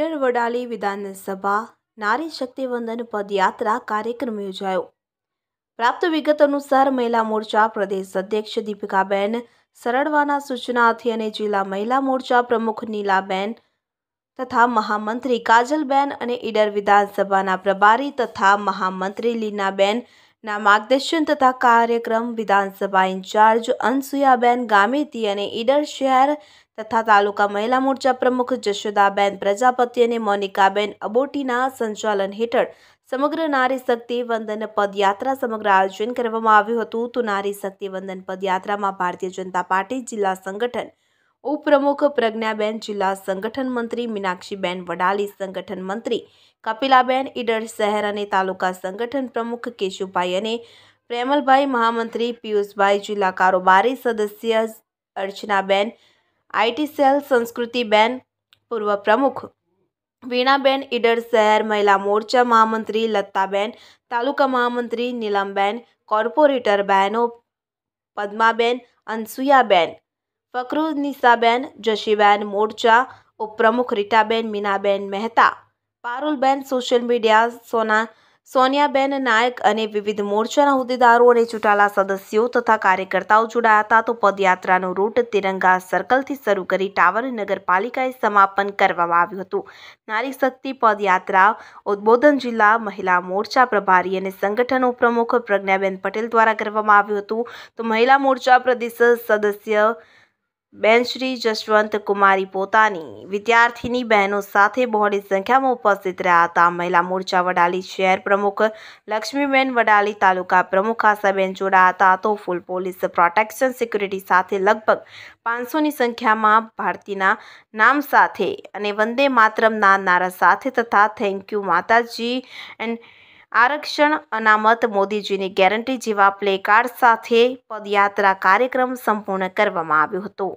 ઈડર વડાલી વિધાનસભા નારી શક્તિવંદન પદયાત્રા કાર્યક્રમ યોજાયો પ્રાપ્ત વિગત અનુસાર મહિલા મોરચા પ્રદેશ અધ્યક્ષ દીપિકાબેન સરળવાના સૂચનાથી અને જિલ્લા મહિલા મોરચા પ્રમુખ નીલાબેન તથા મહામંત્રી કાજલબેન અને ઈડર વિધાનસભાના પ્રભારી તથા મહામંત્રી લીનાબેન ના માર્ગદર્શન તથા કાર્યક્રમ વિધાનસભા ઇન્ચાર્જ અનસુયાબેન ગામેતી અને ઈડર શહેર તથા તાલુકા મહિલા મોરચા પ્રમુખ જશોદાબેન પ્રજાપતિ અને મોનિકાબેન અબોટીના સંચાલન હેઠળ સમગ્ર નારી શક્તિ વંદન પદયાત્રા સમગ્ર આયોજન કરવામાં આવ્યું હતું તો નારી શક્તિ વંદન પદયાત્રામાં ભારતીય જનતા પાર્ટી જિલ્લા સંગઠન ઉપપ્રમુખ પ્રજ્ઞાબેન જિલ્લા સંગઠન મંત્રી મીનાક્ષીબેન વડાલી સંગઠન મંત્રી કપિલાબેન ઈડર શહેર અને તાલુકા સંગઠન પ્રમુખ કેશુભાઈ અને પ્રેમલભાઈ મહામંત્રી પિયુષભાઈ જિલ્લા કારોબારી સદસ્ય અર્ચનાબેન આઈટી સેલ સંસ્કૃતિબેન પૂર્વ પ્રમુખ વીણાબેન ઈડર શહેર મહિલા મોરચા મહામંત્રી લતાબેન તાલુકા મહામંત્રી નીલમબેન કોર્પોરેટર બહેનો પદ્માબેન અનસુયાબેન ફકરુનિસાબેન જશીબેન મોરચા ઉપપ્રમુખ રીટાબેન મીનાબેન મહેતા પારુલબેન સોશિયલ મીડિયા સોના સોનિયાબેન નાયક અને વિવિધ મોરચાના હોદ્દેદારો અને ચૂંટાયેલા સદસ્યો તથા કાર્યકર્તાઓ જોડાયા હતા તો પદયાત્રાનો રૂટ તિરંગા સર્કલથી શરૂ કરી ટાવર નગરપાલિકાએ સમાપન કરવામાં આવ્યું હતું નારી શક્તિ પદયાત્રા ઉદ્બોધન જિલ્લા મહિલા મોરચા પ્રભારી અને સંગઠન ઉપપ્રમુખ પ્રજ્ઞાબેન પટેલ દ્વારા કરવામાં આવ્યું હતું તો મહિલા મોરચા પ્રદેશ સદસ્ય બેન શ્રી જશવંત કુમારી પોતાની વિદ્યાર્થીની બહેનો સાથે બહોળી સંખ્યામાં ઉપસ્થિત રહ્યા હતા મહિલા મોરચા વડાલી શહેર પ્રમુખ લક્ષ્મીબેન વડાલી તાલુકા પ્રમુખ આશાબેન જોડાયા હતા તો ફૂલ પોલીસ પ્રોટેક્શન સિક્યુરિટી સાથે લગભગ પાંચસોની સંખ્યામાં ભારતીના નામ સાથે અને વંદે માતરમના નારા સાથે તથા થેન્ક યુ માતાજી એન્ડ આરક્ષણ અનામત મોદીજીની ગેરંટી જેવા પ્લેકાર્ડ સાથે પદયાત્રા કાર્યક્રમ સંપૂર્ણ કરવામાં આવ્યો હતો